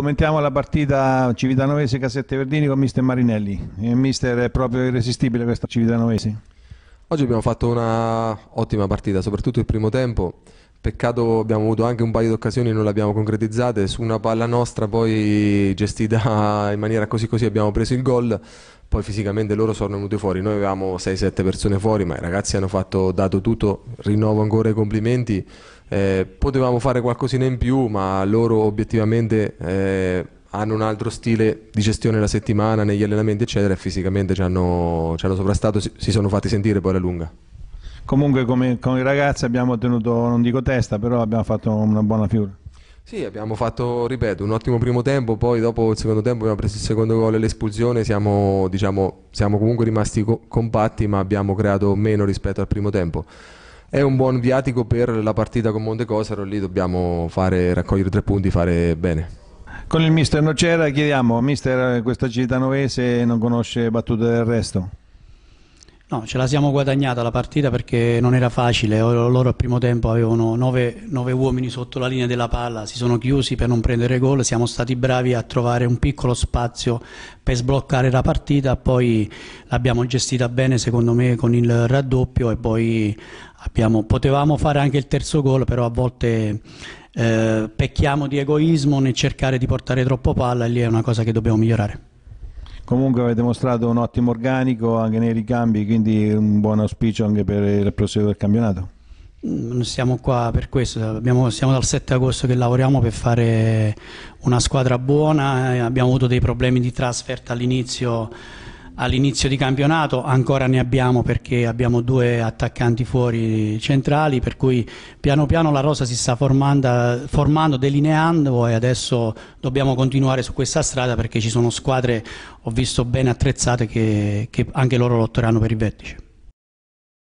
commentiamo la partita Civitanovese Cassette Verdini con mister Marinelli. Il mister è proprio irresistibile questa Civitanovese. Oggi abbiamo fatto una ottima partita, soprattutto il primo tempo. Peccato abbiamo avuto anche un paio di occasioni e non le abbiamo concretizzate. Su una palla nostra poi gestita in maniera così così abbiamo preso il gol. Poi fisicamente loro sono venuti fuori. Noi avevamo 6-7 persone fuori, ma i ragazzi hanno fatto, dato tutto. Rinnovo ancora i complimenti. Eh, potevamo fare qualcosina in più, ma loro obiettivamente eh, hanno un altro stile di gestione della settimana, negli allenamenti, eccetera. E fisicamente ci hanno, ci hanno sovrastato, si, si sono fatti sentire poi alla lunga comunque come, con i ragazzi abbiamo ottenuto, non dico testa, però abbiamo fatto una buona fiura. Sì, abbiamo fatto, ripeto, un ottimo primo tempo, poi dopo il secondo tempo abbiamo preso il secondo gol e l'espulsione, siamo, diciamo, siamo comunque rimasti co- compatti ma abbiamo creato meno rispetto al primo tempo. È un buon viatico per la partita con Monte Cosaro, lì dobbiamo fare, raccogliere tre punti, fare bene. Con il mister Nocera chiediamo, mister questa città novese non conosce battute del resto? No, ce la siamo guadagnata la partita perché non era facile, loro al primo tempo avevano 9 uomini sotto la linea della palla, si sono chiusi per non prendere gol, siamo stati bravi a trovare un piccolo spazio per sbloccare la partita, poi l'abbiamo gestita bene secondo me con il raddoppio e poi abbiamo, potevamo fare anche il terzo gol, però a volte eh, pecchiamo di egoismo nel cercare di portare troppo palla e lì è una cosa che dobbiamo migliorare. Comunque avete mostrato un ottimo organico anche nei ricambi, quindi un buon auspicio anche per il proseguo del campionato. Mm, non siamo qua per questo, abbiamo, siamo dal 7 agosto che lavoriamo per fare una squadra buona, eh, abbiamo avuto dei problemi di trasferta all'inizio all'inizio di campionato, ancora ne abbiamo perché abbiamo due attaccanti fuori centrali, per cui piano piano la rosa si sta formando, formando delineando e adesso dobbiamo continuare su questa strada perché ci sono squadre, ho visto ben attrezzate, che, che anche loro lotteranno per il vertice.